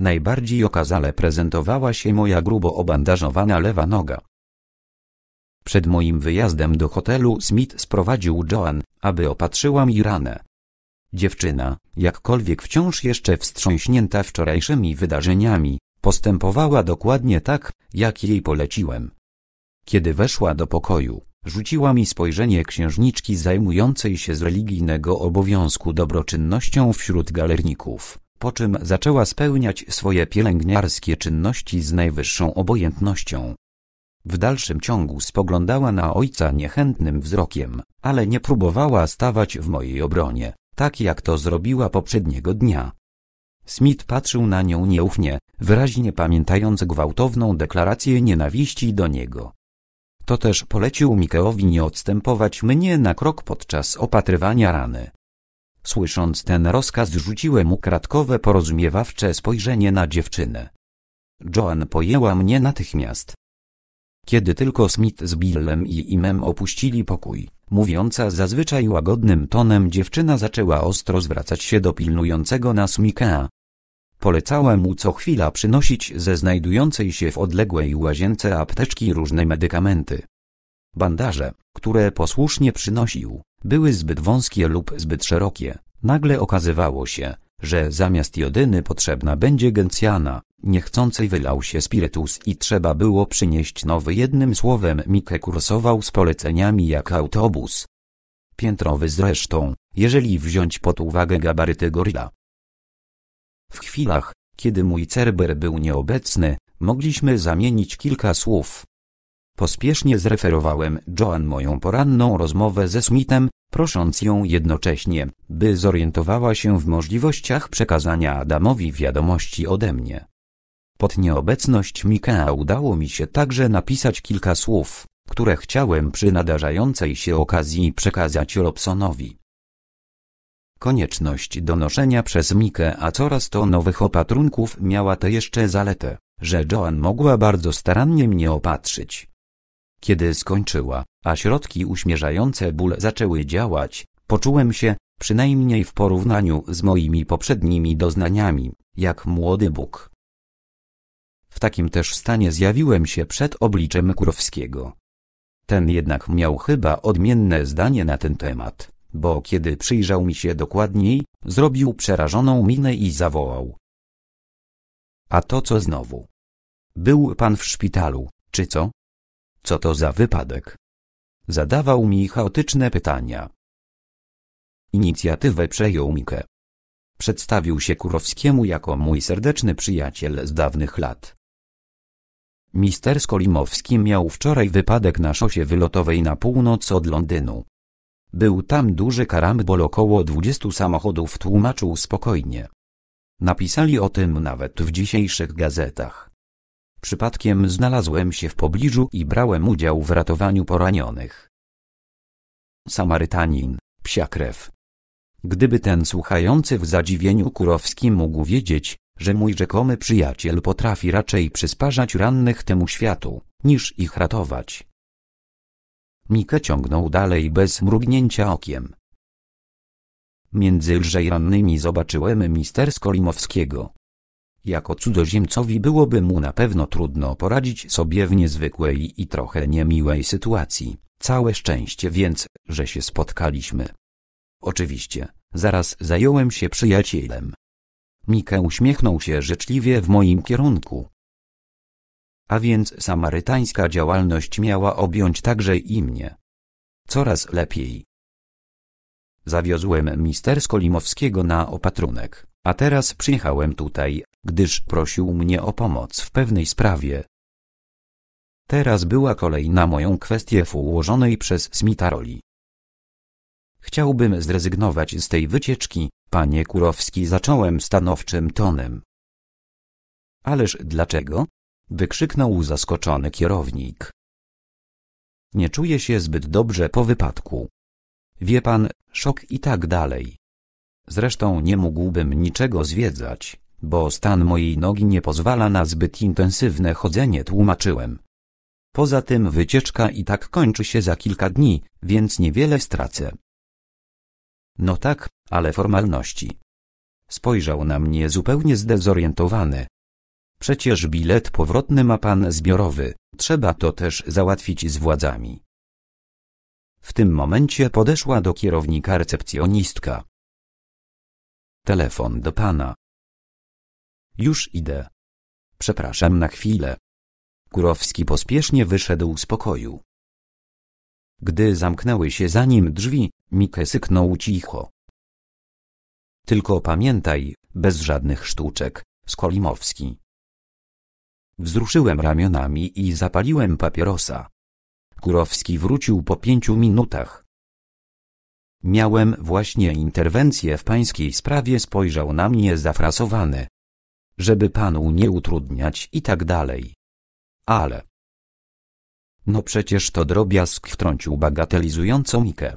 Najbardziej okazale prezentowała się moja grubo obandażowana lewa noga. Przed moim wyjazdem do hotelu Smith sprowadził Joan, aby opatrzyła mi ranę. Dziewczyna, jakkolwiek wciąż jeszcze wstrząśnięta wczorajszymi wydarzeniami, postępowała dokładnie tak, jak jej poleciłem. Kiedy weszła do pokoju, rzuciła mi spojrzenie księżniczki zajmującej się z religijnego obowiązku dobroczynnością wśród galerników po czym zaczęła spełniać swoje pielęgniarskie czynności z najwyższą obojętnością. W dalszym ciągu spoglądała na ojca niechętnym wzrokiem, ale nie próbowała stawać w mojej obronie, tak jak to zrobiła poprzedniego dnia. Smith patrzył na nią nieufnie, wyraźnie pamiętając gwałtowną deklarację nienawiści do niego. To też polecił Mikeowi nie odstępować mnie na krok podczas opatrywania rany. Słysząc ten rozkaz rzuciłem kratkowe porozumiewawcze spojrzenie na dziewczynę. Joan pojęła mnie natychmiast. Kiedy tylko Smith z Billem i Imem opuścili pokój, mówiąca zazwyczaj łagodnym tonem dziewczyna zaczęła ostro zwracać się do pilnującego nas Mika. Polecała mu co chwila przynosić ze znajdującej się w odległej łazience apteczki różne medykamenty. Bandaże, które posłusznie przynosił, były zbyt wąskie lub zbyt szerokie. Nagle okazywało się, że zamiast jodyny potrzebna będzie gencjana. Niechcący wylał się spirytus i trzeba było przynieść nowy jednym słowem Mike kursował z poleceniami jak autobus. Piętrowy zresztą, jeżeli wziąć pod uwagę gabaryty goryla. W chwilach, kiedy mój cerber był nieobecny, mogliśmy zamienić kilka słów. Pospiesznie zreferowałem Joan moją poranną rozmowę ze Smithem, prosząc ją jednocześnie, by zorientowała się w możliwościach przekazania Adamowi wiadomości ode mnie. Pod nieobecność Mika udało mi się także napisać kilka słów, które chciałem przy nadarzającej się okazji przekazać Robsonowi. Konieczność donoszenia przez Mikę a coraz to nowych opatrunków miała tę jeszcze zaletę, że Joan mogła bardzo starannie mnie opatrzyć. Kiedy skończyła, a środki uśmierzające ból zaczęły działać, poczułem się, przynajmniej w porównaniu z moimi poprzednimi doznaniami, jak młody Bóg. W takim też stanie zjawiłem się przed obliczem Kurowskiego. Ten jednak miał chyba odmienne zdanie na ten temat, bo kiedy przyjrzał mi się dokładniej, zrobił przerażoną minę i zawołał. A to co znowu? Był pan w szpitalu, czy co? Co to za wypadek? Zadawał mi chaotyczne pytania. Inicjatywę przejął Mikę. Przedstawił się Kurowskiemu jako mój serdeczny przyjaciel z dawnych lat. Mister Skolimowski miał wczoraj wypadek na szosie wylotowej na północ od Londynu. Był tam duży karambol około 20 samochodów tłumaczył spokojnie. Napisali o tym nawet w dzisiejszych gazetach. Przypadkiem znalazłem się w pobliżu i brałem udział w ratowaniu poranionych. Samarytanin, psia krew. Gdyby ten słuchający w zadziwieniu kurowskim mógł wiedzieć, że mój rzekomy przyjaciel potrafi raczej przysparzać rannych temu światu, niż ich ratować. Mikę ciągnął dalej bez mrugnięcia okiem. Między lżej rannymi zobaczyłem mister Skolimowskiego. Jako cudzoziemcowi byłoby mu na pewno trudno poradzić sobie w niezwykłej i trochę niemiłej sytuacji. Całe szczęście więc, że się spotkaliśmy. Oczywiście, zaraz zająłem się przyjacielem. Mikę uśmiechnął się życzliwie w moim kierunku. A więc samarytańska działalność miała objąć także i mnie. Coraz lepiej. Zawiozłem mister Skolimowskiego na opatrunek, a teraz przyjechałem tutaj, gdyż prosił mnie o pomoc w pewnej sprawie. Teraz była kolej na moją kwestię w ułożonej przez Smitha roli. Chciałbym zrezygnować z tej wycieczki, panie Kurowski zacząłem stanowczym tonem. Ależ dlaczego? wykrzyknął zaskoczony kierownik. Nie czuję się zbyt dobrze po wypadku. Wie pan, szok i tak dalej. Zresztą nie mógłbym niczego zwiedzać, bo stan mojej nogi nie pozwala na zbyt intensywne chodzenie tłumaczyłem. Poza tym wycieczka i tak kończy się za kilka dni, więc niewiele stracę. No tak, ale formalności. Spojrzał na mnie zupełnie zdezorientowany. Przecież bilet powrotny ma pan zbiorowy, trzeba to też załatwić z władzami. W tym momencie podeszła do kierownika recepcjonistka. Telefon do pana. Już idę. Przepraszam na chwilę. Kurowski pospiesznie wyszedł z pokoju. Gdy zamknęły się za nim drzwi, Mikę syknął cicho. Tylko pamiętaj, bez żadnych sztuczek, Skolimowski. Wzruszyłem ramionami i zapaliłem papierosa. Kurowski wrócił po pięciu minutach. Miałem właśnie interwencję w pańskiej sprawie spojrzał na mnie zafrasowany żeby panu nie utrudniać i tak dalej. Ale... No przecież to drobiazg wtrącił bagatelizująco Mikę.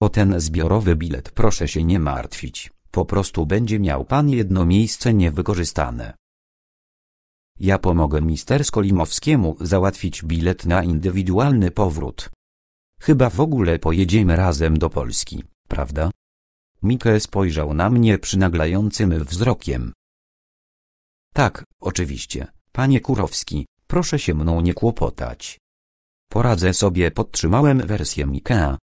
O ten zbiorowy bilet proszę się nie martwić, po prostu będzie miał pan jedno miejsce niewykorzystane. Ja pomogę mister Skolimowskiemu załatwić bilet na indywidualny powrót. Chyba w ogóle pojedziemy razem do Polski, prawda? Mikę spojrzał na mnie przynaglającym wzrokiem. Tak, oczywiście, panie Kurowski, proszę się mną nie kłopotać. Poradzę sobie podtrzymałem wersję Mikea.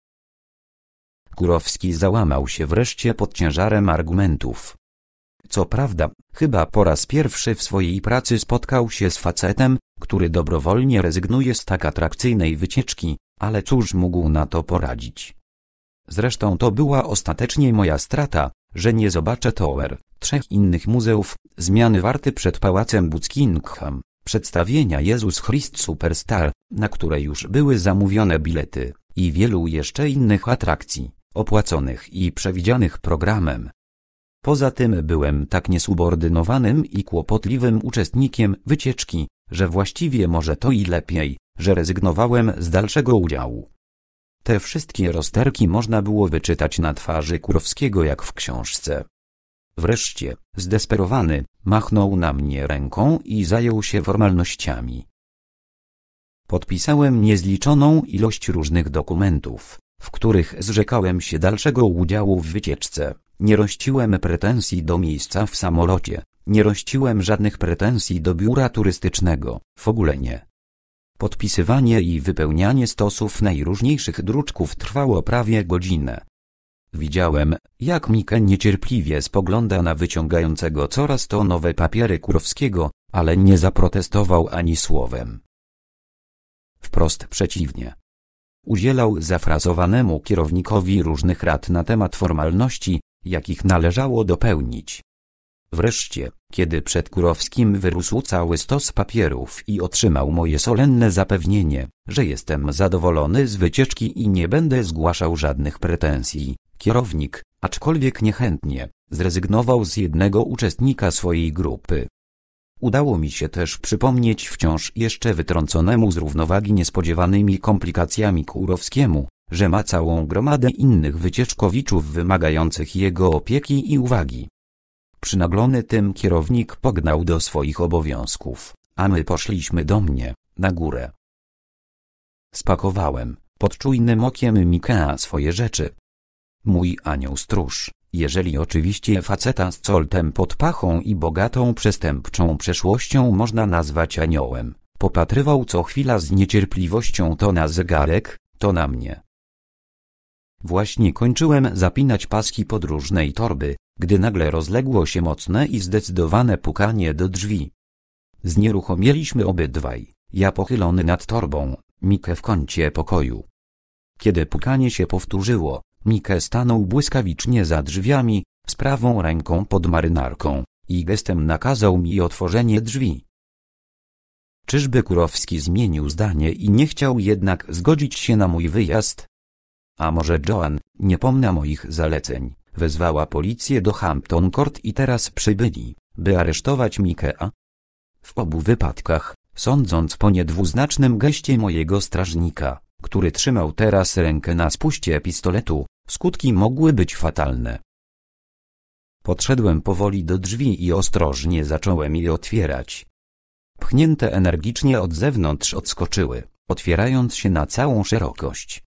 Kurowski załamał się wreszcie pod ciężarem argumentów. Co prawda, chyba po raz pierwszy w swojej pracy spotkał się z facetem, który dobrowolnie rezygnuje z tak atrakcyjnej wycieczki, ale cóż mógł na to poradzić. Zresztą to była ostatecznie moja strata, że nie zobaczę Tower, trzech innych muzeów, zmiany warty przed Pałacem Buckingham, przedstawienia Jezus Christ Superstar, na które już były zamówione bilety, i wielu jeszcze innych atrakcji, opłaconych i przewidzianych programem. Poza tym byłem tak niesubordynowanym i kłopotliwym uczestnikiem wycieczki, że właściwie może to i lepiej, że rezygnowałem z dalszego udziału. Te wszystkie rozterki można było wyczytać na twarzy Kurowskiego jak w książce. Wreszcie, zdesperowany, machnął na mnie ręką i zajął się formalnościami. Podpisałem niezliczoną ilość różnych dokumentów, w których zrzekałem się dalszego udziału w wycieczce, nie rościłem pretensji do miejsca w samolocie, nie rościłem żadnych pretensji do biura turystycznego, w ogóle nie. Podpisywanie i wypełnianie stosów najróżniejszych druczków trwało prawie godzinę. Widziałem, jak Mikę niecierpliwie spogląda na wyciągającego coraz to nowe papiery Kurowskiego, ale nie zaprotestował ani słowem. Wprost przeciwnie. Udzielał zafrazowanemu kierownikowi różnych rad na temat formalności, jakich należało dopełnić. Wreszcie, kiedy przed Kurowskim wyrósł cały stos papierów i otrzymał moje solenne zapewnienie, że jestem zadowolony z wycieczki i nie będę zgłaszał żadnych pretensji, kierownik, aczkolwiek niechętnie, zrezygnował z jednego uczestnika swojej grupy. Udało mi się też przypomnieć wciąż jeszcze wytrąconemu z równowagi niespodziewanymi komplikacjami Kurowskiemu, że ma całą gromadę innych wycieczkowiczów wymagających jego opieki i uwagi. Przynaglony tym kierownik pognał do swoich obowiązków, a my poszliśmy do mnie, na górę. Spakowałem, pod czujnym okiem Mikaa swoje rzeczy. Mój anioł stróż, jeżeli oczywiście faceta z coltem pod pachą i bogatą przestępczą przeszłością można nazwać aniołem, popatrywał co chwila z niecierpliwością to na zegarek, to na mnie. Właśnie kończyłem zapinać paski podróżnej torby, gdy nagle rozległo się mocne i zdecydowane pukanie do drzwi. Znieruchomieliśmy obydwaj, ja pochylony nad torbą, Mike w kącie pokoju. Kiedy pukanie się powtórzyło, Mike stanął błyskawicznie za drzwiami, z prawą ręką pod marynarką, i gestem nakazał mi otworzenie drzwi. Czyżby Kurowski zmienił zdanie i nie chciał jednak zgodzić się na mój wyjazd? A może Joan, nie pomna moich zaleceń, wezwała policję do Hampton Court i teraz przybyli, by aresztować Mikea? W obu wypadkach, sądząc po niedwuznacznym geście mojego strażnika, który trzymał teraz rękę na spuście pistoletu, skutki mogły być fatalne. Podszedłem powoli do drzwi i ostrożnie zacząłem je otwierać. Pchnięte energicznie od zewnątrz odskoczyły, otwierając się na całą szerokość.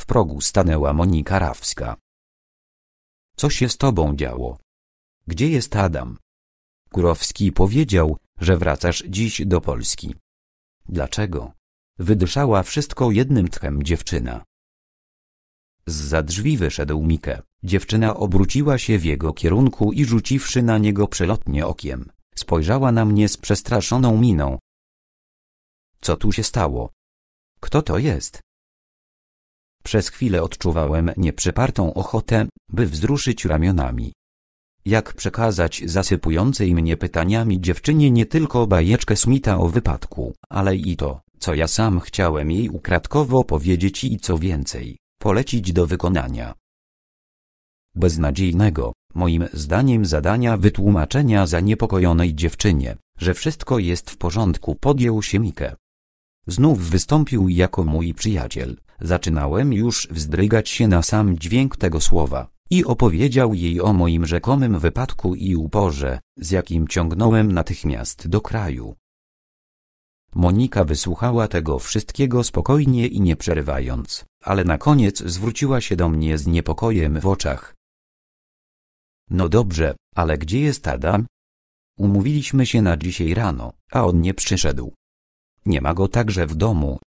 W progu stanęła Monika Rawska. Co się z tobą działo? Gdzie jest Adam? Kurowski powiedział, że wracasz dziś do Polski. Dlaczego? Wydyszała wszystko jednym tchem dziewczyna. Zza drzwi wyszedł Mikę. Dziewczyna obróciła się w jego kierunku i rzuciwszy na niego przelotnie okiem, spojrzała na mnie z przestraszoną miną. Co tu się stało? Kto to jest? Przez chwilę odczuwałem nieprzypartą ochotę, by wzruszyć ramionami. Jak przekazać zasypującej mnie pytaniami dziewczynie nie tylko bajeczkę Smita o wypadku, ale i to, co ja sam chciałem jej ukradkowo powiedzieć i co więcej, polecić do wykonania. Beznadziejnego, moim zdaniem zadania wytłumaczenia zaniepokojonej dziewczynie, że wszystko jest w porządku podjął się Mikę. Znów wystąpił jako mój przyjaciel, Zaczynałem już wzdrygać się na sam dźwięk tego słowa i opowiedział jej o moim rzekomym wypadku i uporze, z jakim ciągnąłem natychmiast do kraju. Monika wysłuchała tego wszystkiego spokojnie i nie przerywając, ale na koniec zwróciła się do mnie z niepokojem w oczach. No dobrze, ale gdzie jest Adam? Umówiliśmy się na dzisiaj rano, a on nie przyszedł. Nie ma go także w domu,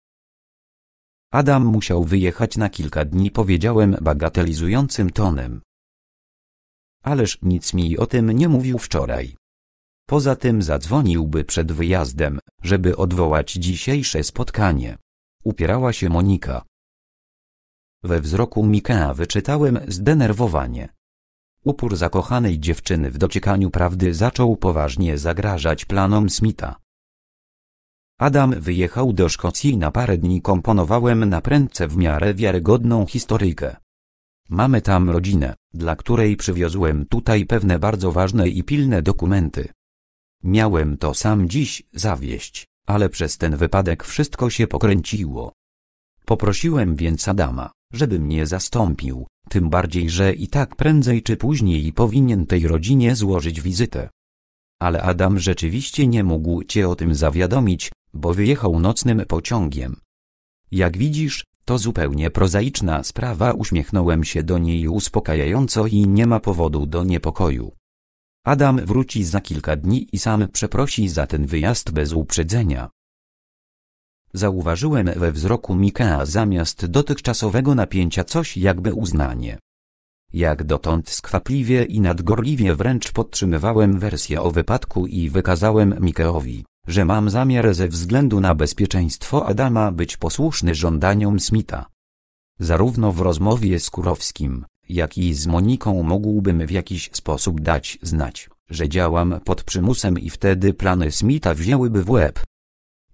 Adam musiał wyjechać na kilka dni powiedziałem bagatelizującym tonem. Ależ nic mi o tym nie mówił wczoraj. Poza tym zadzwoniłby przed wyjazdem, żeby odwołać dzisiejsze spotkanie. Upierała się Monika. We wzroku Mikaa wyczytałem zdenerwowanie. Upór zakochanej dziewczyny w dociekaniu prawdy zaczął poważnie zagrażać planom Smitha. Adam wyjechał do Szkocji na parę dni komponowałem na prędce w miarę wiarygodną historyjkę. Mamy tam rodzinę, dla której przywiozłem tutaj pewne bardzo ważne i pilne dokumenty. Miałem to sam dziś zawieść, ale przez ten wypadek wszystko się pokręciło. Poprosiłem więc Adama, żeby mnie zastąpił, tym bardziej, że i tak prędzej czy później powinien tej rodzinie złożyć wizytę ale Adam rzeczywiście nie mógł cię o tym zawiadomić, bo wyjechał nocnym pociągiem. Jak widzisz, to zupełnie prozaiczna sprawa uśmiechnąłem się do niej uspokajająco i nie ma powodu do niepokoju. Adam wróci za kilka dni i sam przeprosi za ten wyjazd bez uprzedzenia. Zauważyłem we wzroku Mikaa zamiast dotychczasowego napięcia coś jakby uznanie. Jak dotąd skwapliwie i nadgorliwie wręcz podtrzymywałem wersję o wypadku i wykazałem Mikeowi, że mam zamiar ze względu na bezpieczeństwo Adama być posłuszny żądaniom Smitha. Zarówno w rozmowie z Kurowskim, jak i z Moniką mógłbym w jakiś sposób dać znać, że działam pod przymusem i wtedy plany Smitha wzięłyby w łeb.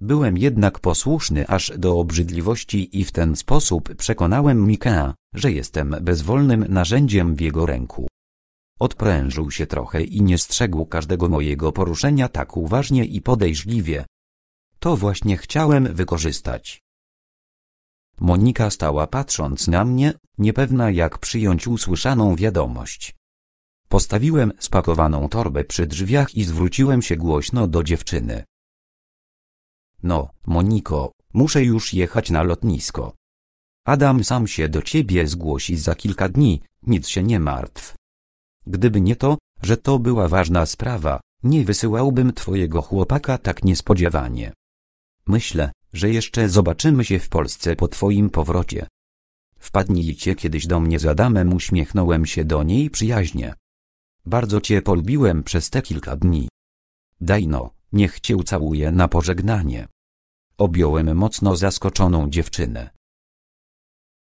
Byłem jednak posłuszny aż do obrzydliwości i w ten sposób przekonałem Mikea, że jestem bezwolnym narzędziem w jego ręku. Odprężył się trochę i nie strzegł każdego mojego poruszenia tak uważnie i podejrzliwie. To właśnie chciałem wykorzystać. Monika stała patrząc na mnie, niepewna jak przyjąć usłyszaną wiadomość. Postawiłem spakowaną torbę przy drzwiach i zwróciłem się głośno do dziewczyny. No, Moniko, muszę już jechać na lotnisko. Adam sam się do ciebie zgłosi za kilka dni, nic się nie martw. Gdyby nie to, że to była ważna sprawa, nie wysyłałbym twojego chłopaka tak niespodziewanie. Myślę, że jeszcze zobaczymy się w Polsce po twoim powrocie. Wpadnijcie kiedyś do mnie z Adamem uśmiechnąłem się do niej przyjaźnie. Bardzo cię polubiłem przez te kilka dni. Daj no, Niech cię ucałuje na pożegnanie. Objąłem mocno zaskoczoną dziewczynę.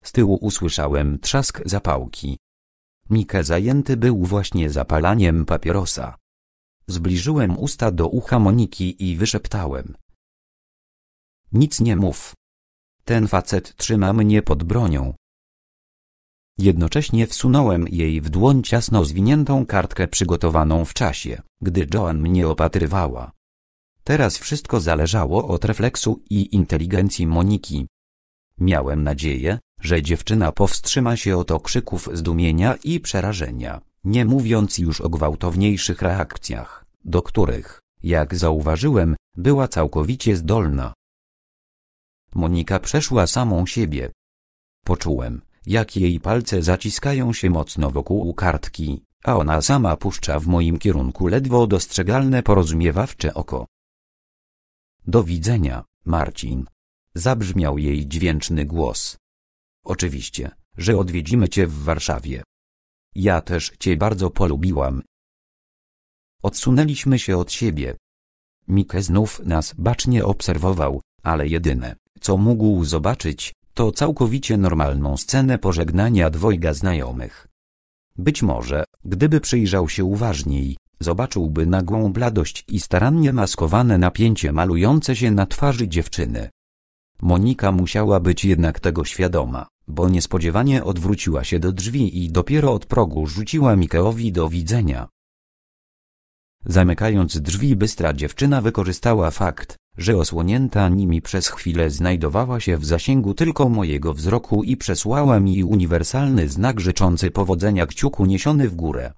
Z tyłu usłyszałem trzask zapałki. Mikę zajęty był właśnie zapalaniem papierosa. Zbliżyłem usta do ucha Moniki i wyszeptałem. Nic nie mów. Ten facet trzyma mnie pod bronią. Jednocześnie wsunąłem jej w dłoń ciasno zwiniętą kartkę przygotowaną w czasie, gdy Joan mnie opatrywała. Teraz wszystko zależało od refleksu i inteligencji Moniki. Miałem nadzieję, że dziewczyna powstrzyma się od okrzyków zdumienia i przerażenia, nie mówiąc już o gwałtowniejszych reakcjach, do których, jak zauważyłem, była całkowicie zdolna. Monika przeszła samą siebie. Poczułem, jak jej palce zaciskają się mocno wokół kartki, a ona sama puszcza w moim kierunku ledwo dostrzegalne porozumiewawcze oko. Do widzenia, Marcin. Zabrzmiał jej dźwięczny głos. Oczywiście, że odwiedzimy cię w Warszawie. Ja też cię bardzo polubiłam. Odsunęliśmy się od siebie. Mike znów nas bacznie obserwował, ale jedyne, co mógł zobaczyć, to całkowicie normalną scenę pożegnania dwojga znajomych. Być może, gdyby przyjrzał się uważniej, zobaczyłby nagłą bladość i starannie maskowane napięcie malujące się na twarzy dziewczyny. Monika musiała być jednak tego świadoma, bo niespodziewanie odwróciła się do drzwi i dopiero od progu rzuciła Mikeowi do widzenia. Zamykając drzwi bystra dziewczyna wykorzystała fakt, że osłonięta nimi przez chwilę znajdowała się w zasięgu tylko mojego wzroku i przesłała mi uniwersalny znak życzący powodzenia kciuku niesiony w górę.